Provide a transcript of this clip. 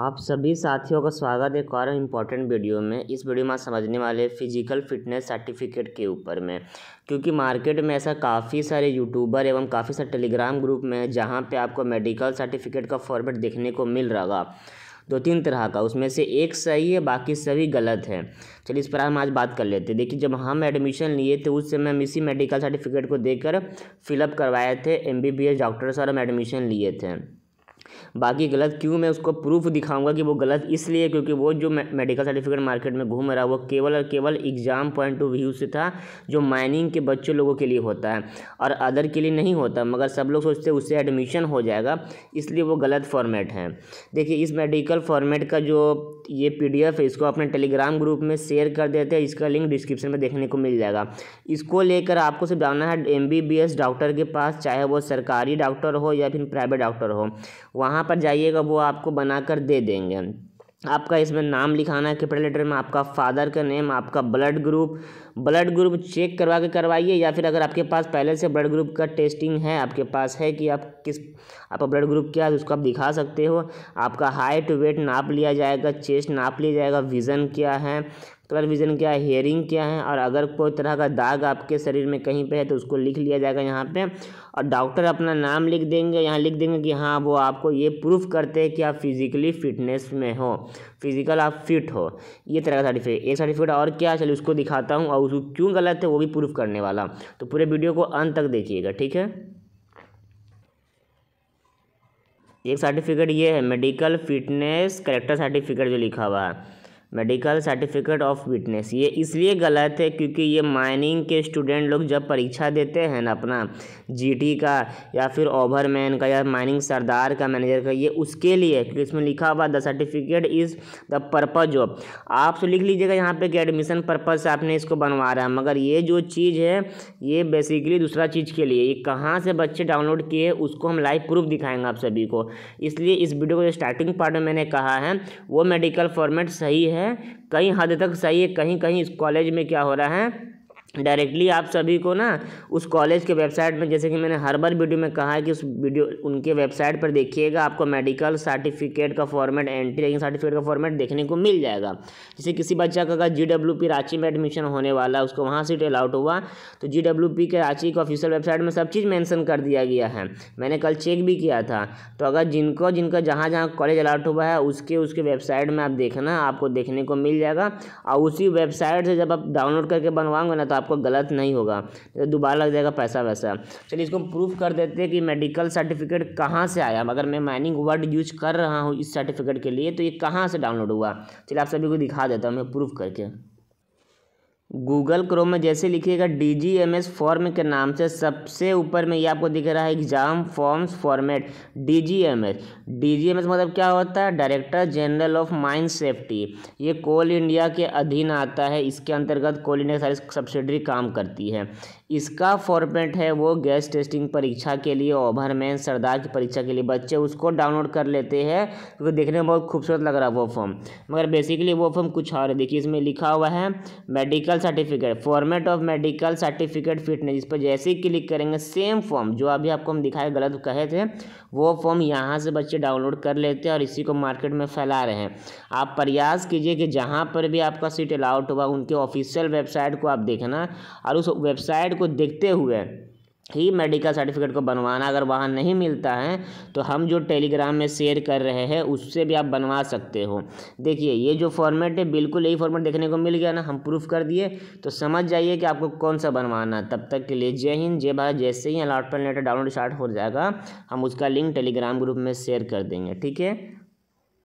आप सभी साथियों का स्वागत एक और इम्पॉर्टेंट वीडियो में इस वीडियो में समझने वाले फिजिकल फिटनेस सर्टिफिकेट के ऊपर में क्योंकि मार्केट में ऐसा काफ़ी सारे यूट्यूबर एवं काफ़ी सारे टेलीग्राम ग्रुप में है जहाँ पे आपको मेडिकल सर्टिफिकेट का फॉर्मेट देखने को मिल रहा दो तीन तरह का उसमें से एक सही है बाकी सभी गलत है चलिए इस पर हम आज बात कर लेते हैं देखिए जब हम एडमिशन लिए थे उस समय हम इसी मेडिकल सर्टिफिकेट को देकर फिलअप करवाए थे M B B S doctor sir और हम एडमिशन लिए थे बाकी गलत क्यों मैं उसको प्रूफ दिखाऊंगा कि वो गलत इसलिए क्योंकि वो जो मेडिकल सर्टिफिकेट मार्केट में घूम रहा है वो केवल और केवल एग्ज़ाम पॉइंट ऑफ व्यू से था जो माइनिंग के बच्चों लोगों के लिए होता है और अदर के लिए नहीं होता मगर सब लोग सोचते उससे एडमिशन हो जाएगा इसलिए वो गलत फॉर्मेट है देखिए इस मेडिकल फॉर्मेट का जो ये पी है इसको अपने टेलीग्राम ग्रुप में शेयर कर देते हैं इसका लिंक डिस्क्रिप्शन में देखने को मिल जाएगा इसको लेकर आपको सिर्फ जाना है एम डॉक्टर के पास चाहे वो सरकारी डॉक्टर हो या फिर प्राइवेट डॉक्टर हो वहाँ वहाँ पर जाइएगा वो आपको बना कर दे देंगे आपका इसमें नाम लिखाना है कैपिटल लेटर में आपका फादर का नेम आपका blood group blood group check करवा के करवाइए या फिर अगर आपके पास पहले से ब्लड ग्रुप का टेस्टिंग है आपके पास है कि आप किस आपका ब्लड ग्रुप क्या है उसको आप दिखा सकते हो आपका हाइट वेट नाप लिया जाएगा चेस्ट नाप लिया जाएगा विज़न क्या है कलर विजन क्या है हेयरिंग क्या है और अगर कोई तरह का दाग आपके शरीर में कहीं पे है तो उसको लिख लिया जाएगा यहाँ पे और डॉक्टर अपना नाम लिख देंगे यहाँ लिख देंगे कि हाँ वो आपको ये प्रूफ करते हैं कि आप फिजिकली फिटनेस में हो फिजिकल आप फिट हो ये तरह का सर्टिफिकेट एक सर्टिफिकेट और क्या है चलिए उसको दिखाता हूँ और उसको क्यों गलत है वो भी प्रूफ करने वाला तो पूरे वीडियो को अंत तक देखिएगा ठीक है एक सर्टिफिकेट ये है मेडिकल फिटनेस करेक्टर सर्टिफिकेट जो लिखा हुआ है मेडिकल सर्टिफिकेट ऑफ विटनेस ये इसलिए गलत है क्योंकि ये माइनिंग के स्टूडेंट लोग जब परीक्षा देते हैं ना अपना जीटी का या फिर ओवरमैन का या माइनिंग सरदार का मैनेजर का ये उसके लिए क्योंकि इसमें लिखा हुआ the certificate is the purpose of आप तो लिख लीजिएगा यहाँ पे कि एडमिशन पर्पज़ से आपने इसको बनवा रहा है मगर ये जो चीज़ है ये बेसिकली दूसरा चीज़ के लिए ये कहाँ से बच्चे डाउनलोड किए उसको हम लाइव प्रूफ दिखाएंगे आप सभी को इसलिए इस वीडियो को जो स्टार्टिंग पार्ट में मैंने कहा है वो मेडिकल फॉर्मेट सही है हैं कई हद तक सही है कहीं कहीं इस कॉलेज में क्या हो रहा है डायरेक्टली आप सभी को ना उस कॉलेज के वेबसाइट में जैसे कि मैंने हर बार वीडियो में कहा है कि उस वीडियो उनके वेबसाइट पर देखिएगा आपको मेडिकल सर्टिफिकेट का फॉर्मेट एंट्री लेकिन सर्टिफिकेट का फॉर्मेट देखने को मिल जाएगा जैसे किसी बच्चा का अगर जी डब्ल्यू पी रांची में एडमिशन होने वाला है उसको वहाँ सीट अलाउट हुआ तो जी डब्ल्यू पी के रांची की ऑफिशियल वेबसाइट में सब चीज़ मैंसन कर दिया गया है मैंने कल चेक भी किया था तो अगर जिनको जिनका जहाँ जहाँ कॉलेज अलाउट हुआ है उसके उसके वेबसाइट में आप देखना आपको देखने को मिल जाएगा और उसी वेबसाइट से जब आप डाउनलोड करके बनवाओगे ना तो आपका गलत नहीं होगा दोबारा लग जाएगा पैसा वैसा चलिए इसको प्रूफ कर देते हैं कि मेडिकल सर्टिफिकेट कहाँ से आया अगर मैं माइनिंग वर्ड यूज कर रहा हूँ इस सर्टिफिकेट के लिए तो ये कहाँ से डाउनलोड हुआ चलिए आप सभी को दिखा देता हूँ मैं प्रूफ करके गूगल क्रोम में जैसे लिखिएगा D G M S form के नाम से सबसे ऊपर में ये आपको दिख रहा है exam forms format D G M S D G M S मतलब क्या होता है director general of mine safety ये कोल इंडिया के अधीन आता है इसके अंतर्गत कोल इंडिया सारी सब्सिडरी काम करती है इसका फॉर्मेट है वो गैस टेस्टिंग परीक्षा के लिए ओभरमैन सरदार की परीक्षा के लिए बच्चे उसको डाउनलोड कर लेते हैं क्योंकि तो देखने में बहुत खूबसूरत लग रहा है वो फॉर्म मगर बेसिकली वो फॉर्म कुछ और देखिए इसमें लिखा हुआ है medical certificate format of medical certificate fitness इस पर जैसे ही क्लिक करेंगे सेम फॉर्म जो अभी आपको हम दिखाए गलत कहे थे वो फॉर्म यहाँ से बच्चे डाउनलोड कर लेते हैं और इसी को मार्केट में फैला रहे हैं आप प्रयास कीजिए कि जहाँ पर भी आपका सीट अलाउट हुआ उनके ऑफिशियल वेबसाइट को आप देखना और उस वेबसाइट को देखते हुए ही मेडिकल सर्टिफिकेट को बनवाना अगर वहाँ नहीं मिलता है तो हम जो टेलीग्राम में शेयर कर रहे हैं उससे भी आप बनवा सकते हो देखिए ये जो फॉर्मेट है बिल्कुल यही फॉर्मेट देखने को मिल गया ना हम प्रूफ कर दिए तो समझ जाइए कि आपको कौन सा बनवाना है तब तक के लिए जय हिंद जय भारत जैसे ही अलाटमेंट लेटर डाउनलोड स्टार्ट हो जाएगा हम उसका लिंक टेलीग्राम ग्रुप में शेयर कर देंगे ठीक है